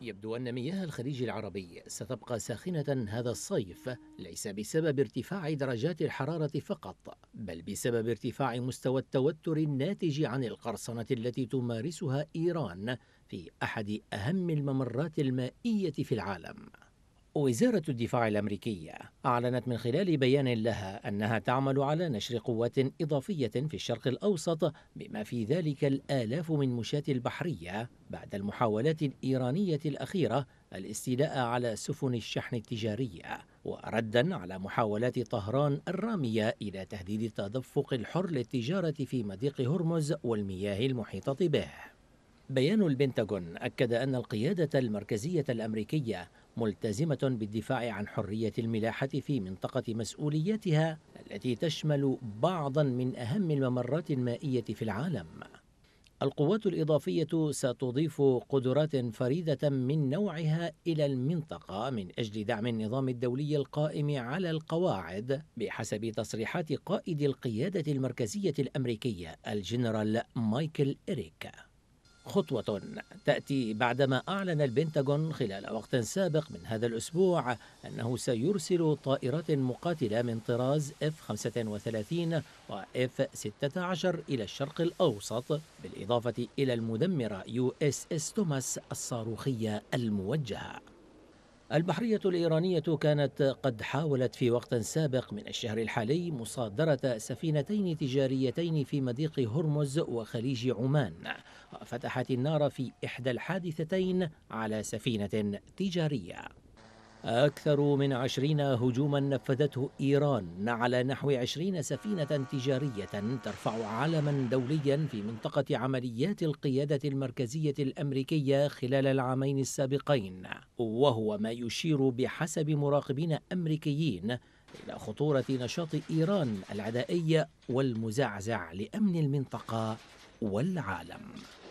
يبدو أن مياه الخليج العربي ستبقى ساخنة هذا الصيف ليس بسبب ارتفاع درجات الحرارة فقط بل بسبب ارتفاع مستوى التوتر الناتج عن القرصنة التي تمارسها إيران في أحد أهم الممرات المائية في العالم وزارة الدفاع الأمريكية أعلنت من خلال بيان لها أنها تعمل على نشر قوات إضافية في الشرق الأوسط بما في ذلك الآلاف من مشاة البحرية بعد المحاولات الإيرانية الأخيرة الاستيلاء على سفن الشحن التجارية وردا على محاولات طهران الرامية إلى تهديد التدفق الحر للتجارة في مضيق هرمز والمياه المحيطة به بيان البنتاغون أكد أن القيادة المركزية الأمريكية ملتزمة بالدفاع عن حرية الملاحة في منطقة مسؤوليتها التي تشمل بعضا من أهم الممرات المائية في العالم. القوات الإضافية ستضيف قدرات فريدة من نوعها إلى المنطقة من أجل دعم النظام الدولي القائم على القواعد بحسب تصريحات قائد القيادة المركزية الأمريكية الجنرال مايكل إريك. خطوة تأتي بعدما أعلن البنتاغون خلال وقت سابق من هذا الأسبوع أنه سيرسل طائرات مقاتلة من طراز F-35 و F-16 إلى الشرق الأوسط بالإضافة إلى المدمرة USS توماس الصاروخية الموجهة البحرية الإيرانية كانت قد حاولت في وقت سابق من الشهر الحالي مصادرة سفينتين تجاريتين في مضيق هرمز وخليج عمان وفتحت النار في إحدى الحادثتين على سفينة تجارية أكثر من عشرين هجوما نفذته إيران على نحو عشرين سفينة تجارية ترفع علما دوليا في منطقة عمليات القيادة المركزية الأمريكية خلال العامين السابقين وهو ما يشير بحسب مراقبين أمريكيين إلى خطورة نشاط إيران العدائي والمزعزع لأمن المنطقة والعالم